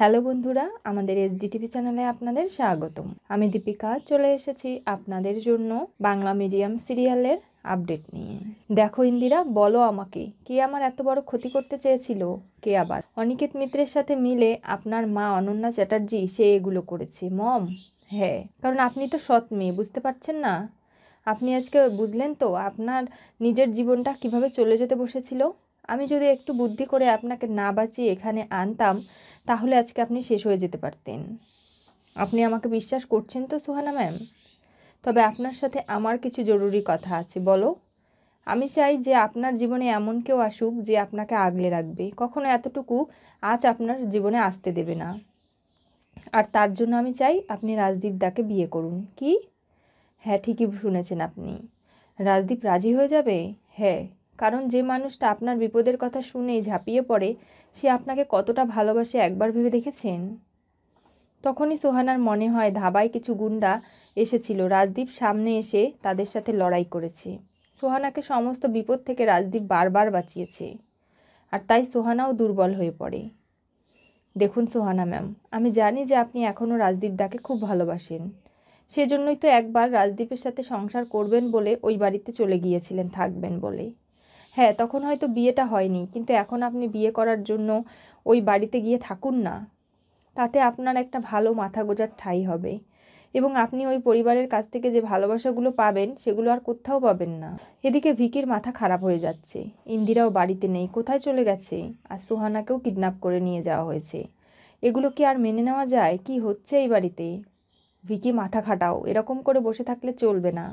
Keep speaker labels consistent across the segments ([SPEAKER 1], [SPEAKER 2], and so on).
[SPEAKER 1] Hello বন্ধুরা আমাদের SDTV চ্যানেলে আপনাদের স্বাগতম আমি দীপিকা চলে এসেছি আপনাদের জন্য বাংলা মিডিয়াম সিরিয়ালের আপডেট নিয়ে দেখো ইন্দিরা বলো আমাকে কে আমার এত বড় ক্ষতি করতে চেয়েছিল কে আবার অনিকেত মিত্রের সাথে মিলে আপনার মা অনন্যা চ্যাটার্জি সে এগুলো করেছে মম হ্যাঁ কারণ আপনি তো সৎ মেয়ে বুঝতে পারছেন না আপনি আজকে বুঝলেন তো আপনার নিজের জীবনটা কিভাবে চলে যেতে বসেছিল আমি যদি একটু বুদ্ধি করে আপনাকে না বাঁচিয়ে এখানে আনতাম তাহলে আজকে আপনি শেষ হয়ে যেতে পারতেন আপনি আমাকে বিশ্বাস করছেন তো সুহানা ম্যাম তবে আপনার সাথে আমার কিছু জরুরি কথা আছে বলো আমি চাই যে আপনার জীবনে এমন কেউ আসুক যে আপনাকে আগলে রাখবে কখনো এতটুকু আজ আপনার জীবনে আসতে দেবে না আর তার জন্য আমি চাই আপনি রাজদীপ দাকে বিয়ে করুন কি হ্যাঁ ঠিকই শুনেছেন আপনি রাজদীপ রাজি হয়ে যাবে হ্যাঁ কারণ যে মানুষটা আপনার বিপদের কথা শুনে ঝাঁপিয়ে পড়ে সে আপনাকে কতটা ভালোবাসে একবার ভেবে দেখেছেন তখনই সোহানার মনে হয় ধাবায় কিছু গুন্ডা এসেছিল রাজদীপ সামনে এসে তাদের সাথে লড়াই করেছে সোহানাকে সমস্ত বিপদ থেকে রাজদীপ বারবার বাঁচিয়েছে আর তাই সোহানাও দুর্বল হয়ে পড়ে দেখুন সোহানা ম্যাম আমি জানি যে আপনি এখনও রাজদীপ দাকে খুব ভালোবাসেন সেজন্যই তো একবার রাজদীপের সাথে সংসার করবেন বলে ওই বাড়িতে চলে গিয়েছিলেন থাকবেন বলে হ্যাঁ তখন হয়তো বিয়েটা হয়নি কিন্তু এখন আপনি বিয়ে করার জন্য ওই বাড়িতে গিয়ে থাকুন না তাতে আপনার একটা ভালো মাথা গোজার ঠাই হবে এবং আপনি ওই পরিবারের কাছ থেকে যে ভালোবাসাগুলো পাবেন সেগুলো আর কোথাও পাবেন না এদিকে ভিকির মাথা খারাপ হয়ে যাচ্ছে ইন্দিরাও বাড়িতে নেই কোথায় চলে গেছে আর সুহানাকেও কিডন্যাপ করে নিয়ে যাওয়া হয়েছে এগুলো কি আর মেনে নেওয়া যায় কি হচ্ছে এই বাড়িতে ভিকি মাথা খাটাও এরকম করে বসে থাকলে চলবে না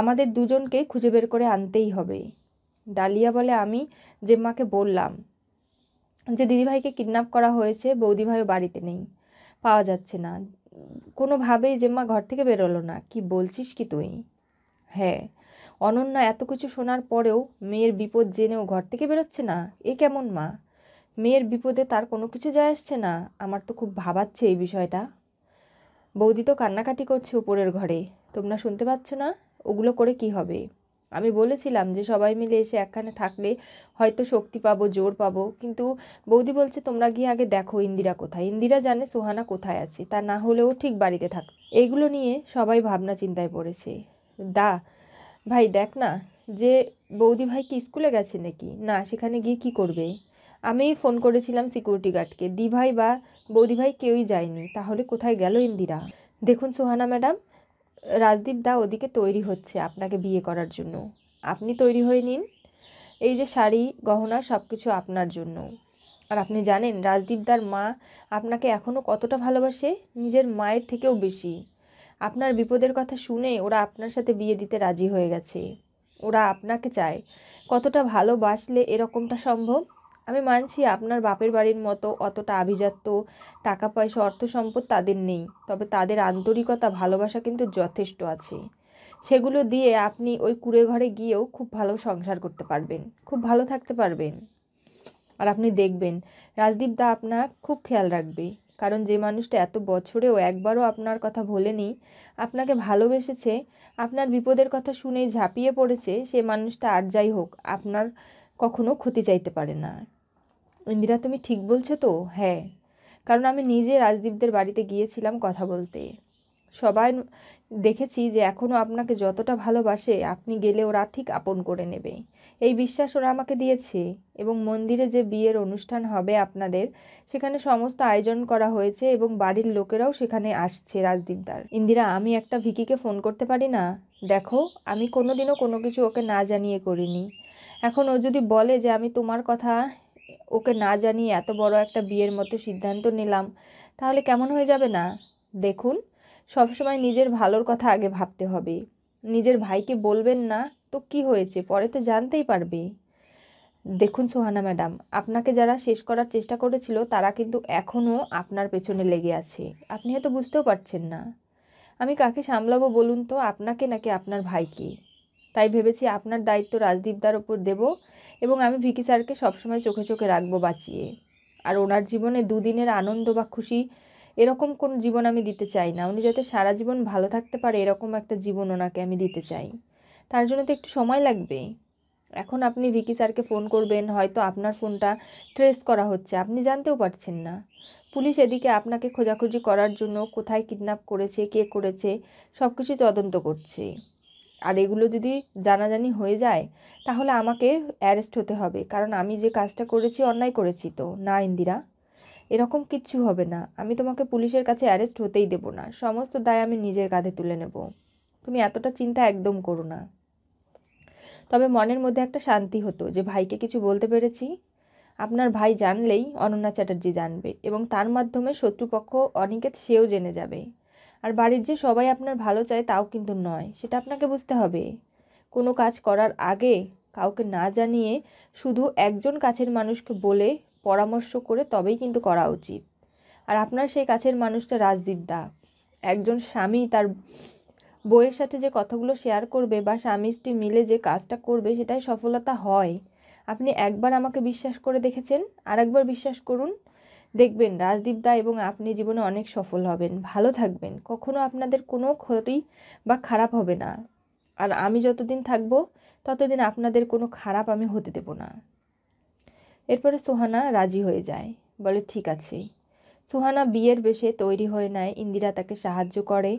[SPEAKER 1] আমাদের দুজনকেই খুঁজে বের করে আনতেই হবে ডালিয়া বলে আমি জেম্মাকে বললাম যে দিদিভাইকে কিডন্যাপ করা হয়েছে বৌদিভাই বাড়িতে নেই পাওয়া যাচ্ছে না কোনোভাবেই জেম্মা ঘর থেকে বেরোলো না কি বলছিস কি তুই হ্যাঁ অনন্যা এত কিছু শোনার পরেও মেয়ের বিপদ জেনেও ঘর থেকে বেরোচ্ছে না এ কেমন মা মেয়ের বিপদে তার কোনো কিছু যায় আসছে না আমার তো খুব ভাবাচ্ছে এই বিষয়টা বৌদি তো কান্নাকাটি করছে উপরের ঘরে তোমরা শুনতে পাচ্ছ না ওগুলো করে কি হবে আমি বলেছিলাম যে সবাই মিলে এসে একখানে থাকলে হয়তো শক্তি পাবো জোর পাবো কিন্তু বৌদি বলছে তোমরা গিয়ে আগে দেখো ইন্দিরা কোথায় ইন্দিরা জানে সোহানা কোথায় আছে তা না হলেও ঠিক বাড়িতে থাক এইগুলো নিয়ে সবাই ভাবনা চিন্তায় পড়েছে দা ভাই দেখ না যে বৌদি ভাই কি স্কুলে গেছে নাকি না সেখানে গিয়ে কি করবে আমি ফোন করেছিলাম সিকিউরিটি গার্ডকে দিভাই বা বৌদিভাই কেউই যায়নি তাহলে কোথায় গেল ইন্দিরা দেখুন সোহানা ম্যাডাম রাজদীপ দা ওদিকে তৈরি হচ্ছে আপনাকে বিয়ে করার জন্য আপনি তৈরি হয়ে নিন এই যে শাড়ি গহনা সব কিছু আপনার জন্য আর আপনি জানেন দার মা আপনাকে এখনও কতটা ভালোবাসে নিজের মায়ের থেকেও বেশি আপনার বিপদের কথা শুনে ওরা আপনার সাথে বিয়ে দিতে রাজি হয়ে গেছে ওরা আপনাকে চায় কতটা ভালোবাসলে এরকমটা সম্ভব আমি মানছি আপনার বাপের বাড়ির মতো অতটা আভিজাত্য টাকা পয়সা অর্থ সম্পদ তাদের নেই তবে তাদের আন্তরিকতা ভালোবাসা কিন্তু যথেষ্ট আছে সেগুলো দিয়ে আপনি ওই কুড়ে ঘরে গিয়েও খুব ভালো সংসার করতে পারবেন খুব ভালো থাকতে পারবেন আর আপনি দেখবেন রাজদীপ দা আপনার খুব খেয়াল রাখবে কারণ যে মানুষটা এত বছরেও একবারও আপনার কথা ভোলেনি আপনাকে ভালোবেসেছে আপনার বিপদের কথা শুনেই ঝাঁপিয়ে পড়েছে সে মানুষটা আর যাই হোক আপনার কখনো ক্ষতি চাইতে পারে না ইন্দিরা তুমি ঠিক বলছো তো হ্যাঁ কারণ আমি নিজে রাজদীপদের বাড়িতে গিয়েছিলাম কথা বলতে সবাই দেখেছি যে এখনও আপনাকে যতটা ভালোবাসে আপনি গেলে ওরা ঠিক আপন করে নেবে এই বিশ্বাস ওরা আমাকে দিয়েছে এবং মন্দিরে যে বিয়ের অনুষ্ঠান হবে আপনাদের সেখানে সমস্ত আয়োজন করা হয়েছে এবং বাড়ির লোকেরাও সেখানে আসছে রাজদীপদার ইন্দিরা আমি একটা ভিকিকে ফোন করতে পারি না দেখো আমি কোনোদিনও কোনো কিছু ওকে না জানিয়ে করিনি এখন ও যদি বলে যে আমি তোমার কথা ওকে না জানিয়ে এত বড় একটা বিয়ের মতো সিদ্ধান্ত নিলাম তাহলে কেমন হয়ে যাবে না দেখুন সবসময় নিজের ভালোর কথা আগে ভাবতে হবে নিজের ভাইকে বলবেন না তো কি হয়েছে পরে তো জানতেই পারবে দেখুন সোহানা ম্যাডাম আপনাকে যারা শেষ করার চেষ্টা করেছিল তারা কিন্তু এখনও আপনার পেছনে লেগে আছে আপনি হয়তো বুঝতেও পারছেন না আমি কাকে সামলাবো বলুন তো আপনাকে নাকি আপনার ভাইকে তাই ভেবেছি আপনার দায়িত্ব রাজদীপদার ওপর দেব এবং আমি ভিকি স্যারকে সবসময় চোখে চোখে রাখবো বাঁচিয়ে আর ওনার জীবনে দুদিনের আনন্দ বা খুশি এরকম কোন জীবন আমি দিতে চাই না উনি যাতে সারা জীবন ভালো থাকতে পারে এরকম একটা জীবন ওনাকে আমি দিতে চাই তার জন্য তো একটু সময় লাগবে এখন আপনি ভিকি স্যারকে ফোন করবেন হয়তো আপনার ফোনটা ট্রেস করা হচ্ছে আপনি জানতেও পারছেন না পুলিশ এদিকে আপনাকে খোঁজাখুঁজি করার জন্য কোথায় কিডন্যাপ করেছে কে করেছে সব কিছু তদন্ত করছে আর এগুলো যদি জানাজানি হয়ে যায় তাহলে আমাকে অ্যারেস্ট হতে হবে কারণ আমি যে কাজটা করেছি অন্যায় করেছি তো না ইন্দিরা এরকম কিচ্ছু হবে না আমি তোমাকে পুলিশের কাছে অ্যারেস্ট হতেই দেব না সমস্ত দায় আমি নিজের কাঁধে তুলে নেব তুমি এতটা চিন্তা একদম করো না তবে মনের মধ্যে একটা শান্তি হতো যে ভাইকে কিছু বলতে পেরেছি আপনার ভাই জানলেই অনন্যা চ্যাটার্জি জানবে এবং তার মাধ্যমে শত্রুপক্ষ অনিকেত সেও জেনে যাবে আর বাড়ির যে সবাই আপনার ভালো চায় তাও কিন্তু নয় সেটা আপনাকে বুঝতে হবে কোনো কাজ করার আগে কাউকে না জানিয়ে শুধু একজন কাছের মানুষকে বলে পরামর্শ করে তবেই কিন্তু করা উচিত আর আপনার সেই কাছের মানুষটা রাজদীপ দা একজন স্বামী তার বইয়ের সাথে যে কথাগুলো শেয়ার করবে বা স্বামী স্ত্রী মিলে যে কাজটা করবে সেটাই সফলতা হয় আপনি একবার আমাকে বিশ্বাস করে দেখেছেন আর একবার বিশ্বাস করুন দেখবেন রাজদীপ দা এবং আপনি জীবনে অনেক সফল হবেন ভালো থাকবেন কখনো আপনাদের কোনো ক্ষতি বা খারাপ হবে না আর আমি যতদিন থাকব ততদিন আপনাদের কোনো খারাপ আমি হতে দেব না এরপরে সোহানা রাজি হয়ে যায় বলে ঠিক আছে সোহানা বিয়ের বেশে তৈরি হয়ে নেয় ইন্দিরা তাকে সাহায্য করে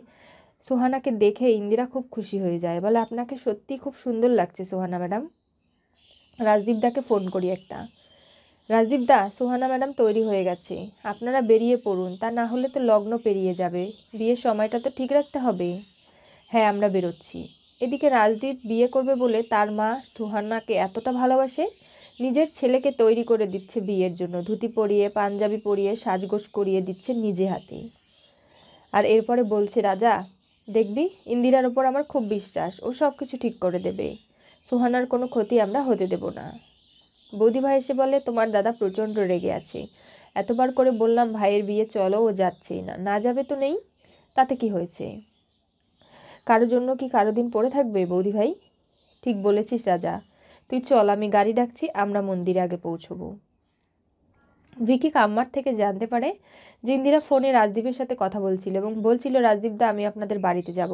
[SPEAKER 1] সোহানাকে দেখে ইন্দিরা খুব খুশি হয়ে যায় বলে আপনাকে সত্যি খুব সুন্দর লাগছে সোহানা ম্যাডাম রাজদীপ দাকে ফোন করি একটা রাজদীপ দা সুহানা ম্যাডাম তৈরি হয়ে গেছে আপনারা বেরিয়ে পড়ুন তা না হলে তো লগ্ন পেরিয়ে যাবে বিয়ের সময়টা তো ঠিক রাখতে হবে হ্যাঁ আমরা বেরোচ্ছি এদিকে রাজদীপ বিয়ে করবে বলে তার মা সুহানাকে এতটা ভালোবাসে নিজের ছেলেকে তৈরি করে দিচ্ছে বিয়ের জন্য ধুতি পরিয়ে পাঞ্জাবি পরিয়ে সাজগোজ করিয়ে দিচ্ছে নিজে হাতে আর এরপরে বলছে রাজা দেখবি ইন্দিরার ওপর আমার খুব বিশ্বাস ও সব কিছু ঠিক করে দেবে সুহানার কোনো ক্ষতি আমরা হতে দেব না বৌদিভাই এসে বলে তোমার দাদা প্রচণ্ড রেগে আছে এতবার করে বললাম ভাইয়ের বিয়ে চলো ও যাচ্ছেই না না যাবে তো নেই তাতে কি হয়েছে কারো জন্য কি কারো দিন পড়ে থাকবে বৌদিভাই ঠিক বলেছিস রাজা তুই চল আমি গাড়ি ডাকছি আমরা মন্দিরে আগে পৌঁছবো ভিকি কাম্মার থেকে জানতে পারে যে ইন্দিরা ফোনে রাজদীপের সাথে কথা বলছিল এবং বলছিল দা আমি আপনাদের বাড়িতে যাব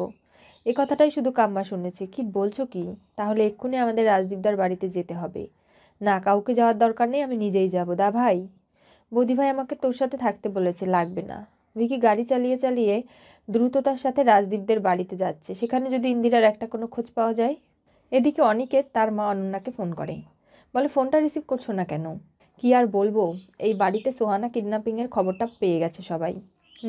[SPEAKER 1] এ কথাটাই শুধু কাম্মা শুনেছে কি বলছো কি তাহলে এক্ষুনি আমাদের রাজদীপদার বাড়িতে যেতে হবে না কাউকে যাওয়ার দরকার নেই আমি নিজেই যাব দা ভাই বৌদি ভাই আমাকে তোর সাথে থাকতে বলেছে লাগবে না ভিকি গাড়ি চালিয়ে চালিয়ে দ্রুততার সাথে রাজদীপদের বাড়িতে যাচ্ছে সেখানে যদি ইন্দিরার একটা কোনো খোঁজ পাওয়া যায় এদিকে অনেকে তার মা অনন্যাকে ফোন করে বলে ফোনটা রিসিভ করছো না কেন কি আর বলবো এই বাড়িতে সোহানা কিডন্যাপিংয়ের খবরটা পেয়ে গেছে সবাই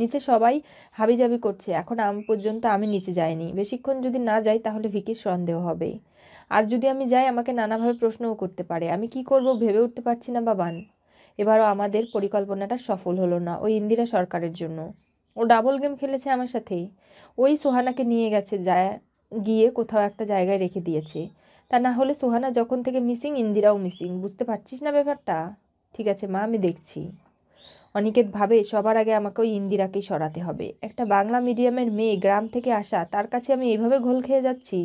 [SPEAKER 1] নিচে সবাই হাবিজাবি করছে এখন আম পর্যন্ত আমি নিচে যাইনি বেশিক্ষণ যদি না যাই তাহলে ভিকির সন্দেহ হবে আর যদি আমি যাই আমাকে নানাভাবে প্রশ্নও করতে পারে আমি কি করব ভেবে উঠতে পারছি না বাবান এবারও আমাদের পরিকল্পনাটা সফল হলো না ওই ইন্দিরা সরকারের জন্য ও ডাবল গেম খেলেছে আমার সাথেই ওই সোহানাকে নিয়ে গেছে যা গিয়ে কোথাও একটা জায়গায় রেখে দিয়েছে তা না হলে সোহানা যখন থেকে মিসিং ইন্দিরাও মিসিং বুঝতে পারছিস না ব্যাপারটা ঠিক আছে মা আমি দেখছি অনিকেত ভাবে সবার আগে আমাকে ওই ইন্দিরাকেই সরাতে হবে একটা বাংলা মিডিয়ামের মেয়ে গ্রাম থেকে আসা তার কাছে আমি এইভাবে ঘোল খেয়ে যাচ্ছি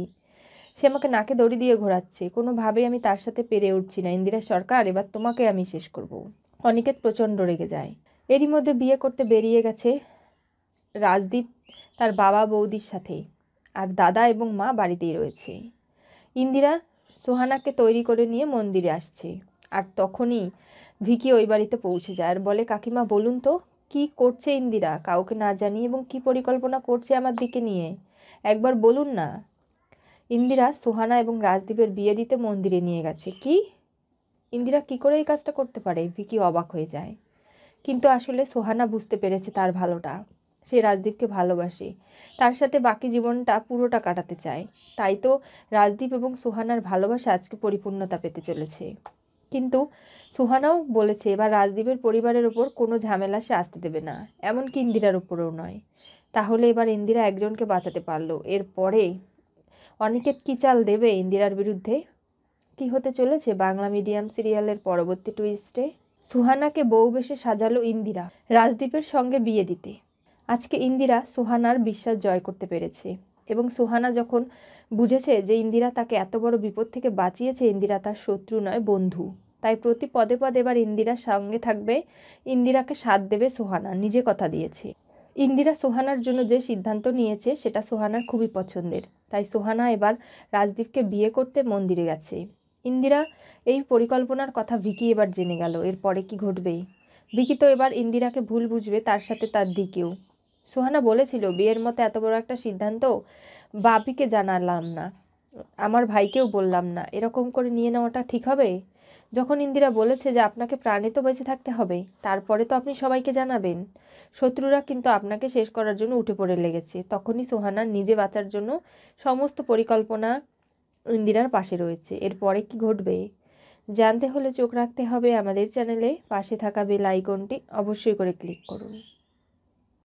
[SPEAKER 1] সে আমাকে নাকে দড়ি দিয়ে ঘোরাচ্ছে কোনোভাবেই আমি তার সাথে পেরে উঠছি না ইন্দিরা সরকার এবার তোমাকে আমি শেষ করব। অনিকেত প্রচণ্ড রেগে যায় এরই মধ্যে বিয়ে করতে বেরিয়ে গেছে রাজদীপ তার বাবা বৌদির সাথে আর দাদা এবং মা বাড়িতেই রয়েছে ইন্দিরা সোহানাকে তৈরি করে নিয়ে মন্দিরে আসছে আর তখনই ভিকি ওই বাড়িতে পৌঁছে যায় আর বলে কাকিমা বলুন তো কি করছে ইন্দিরা কাউকে না জানি এবং কি পরিকল্পনা করছে আমার দিকে নিয়ে একবার বলুন না ইন্দিরা সুহানা এবং রাজদীপের বিয়ে দিতে মন্দিরে নিয়ে গেছে কি ইন্দিরা কি করে এই কাজটা করতে পারে ভিকি অবাক হয়ে যায় কিন্তু আসলে সোহানা বুঝতে পেরেছে তার ভালোটা সে রাজদীপকে ভালোবাসে তার সাথে বাকি জীবনটা পুরোটা কাটাতে চায় তাই তো রাজদীপ এবং সোহানার ভালোবাসা আজকে পরিপূর্ণতা পেতে চলেছে কিন্তু সোহানাও বলেছে এবার রাজদীপের পরিবারের ওপর কোনো ঝামেলা সে আসতে দেবে না এমনকি ইন্দিরার ওপরেও নয় তাহলে এবার ইন্দিরা একজনকে বাঁচাতে পারলো এরপরে অনিকেট কী চাল দেবে ইন্দিরার বিরুদ্ধে কি হতে চলেছে বাংলা মিডিয়াম সিরিয়ালের পরবর্তী টুইস্টে সুহানাকে বউ বেশে সাজালো ইন্দিরা রাজদীপের সঙ্গে বিয়ে দিতে আজকে ইন্দিরা সুহানার বিশ্বাস জয় করতে পেরেছে এবং সুহানা যখন বুঝেছে যে ইন্দিরা তাকে এত বড় বিপদ থেকে বাঁচিয়েছে ইন্দিরা তার শত্রু নয় বন্ধু তাই প্রতি পদে পদে এবার ইন্দিরার সঙ্গে থাকবে ইন্দিরাকে সাথ দেবে সুহানা নিজে কথা দিয়েছে ইন্দিরা সোহানার জন্য যে সিদ্ধান্ত নিয়েছে সেটা সোহানার খুবই পছন্দের তাই সোহানা এবার রাজদীপকে বিয়ে করতে মন্দিরে গেছে ইন্দিরা এই পরিকল্পনার কথা ভিকি এবার জেনে গেল এরপরে কি ঘটবে ভিকি তো এবার ইন্দিরাকে ভুল বুঝবে তার সাথে তার দিকেও সোহানা বলেছিল বিয়ের মতো এত বড় একটা সিদ্ধান্ত বাপিকে জানালাম না আমার ভাইকেও বললাম না এরকম করে নিয়ে নেওয়াটা ঠিক হবে যখন ইন্দিরা বলেছে যে আপনাকে প্রাণে তো বেঁচে থাকতে হবে তারপরে তো আপনি সবাইকে জানাবেন শত্রুরা কিন্তু আপনাকে শেষ করার জন্য উঠে পড়ে লেগেছে তখনই সোহানা নিজে বাঁচার জন্য সমস্ত পরিকল্পনা ইন্দিরার পাশে রয়েছে এরপরে কি ঘটবে জানতে হলে চোখ রাখতে হবে আমাদের চ্যানেলে পাশে থাকা বেল আইকনটি অবশ্যই করে ক্লিক করুন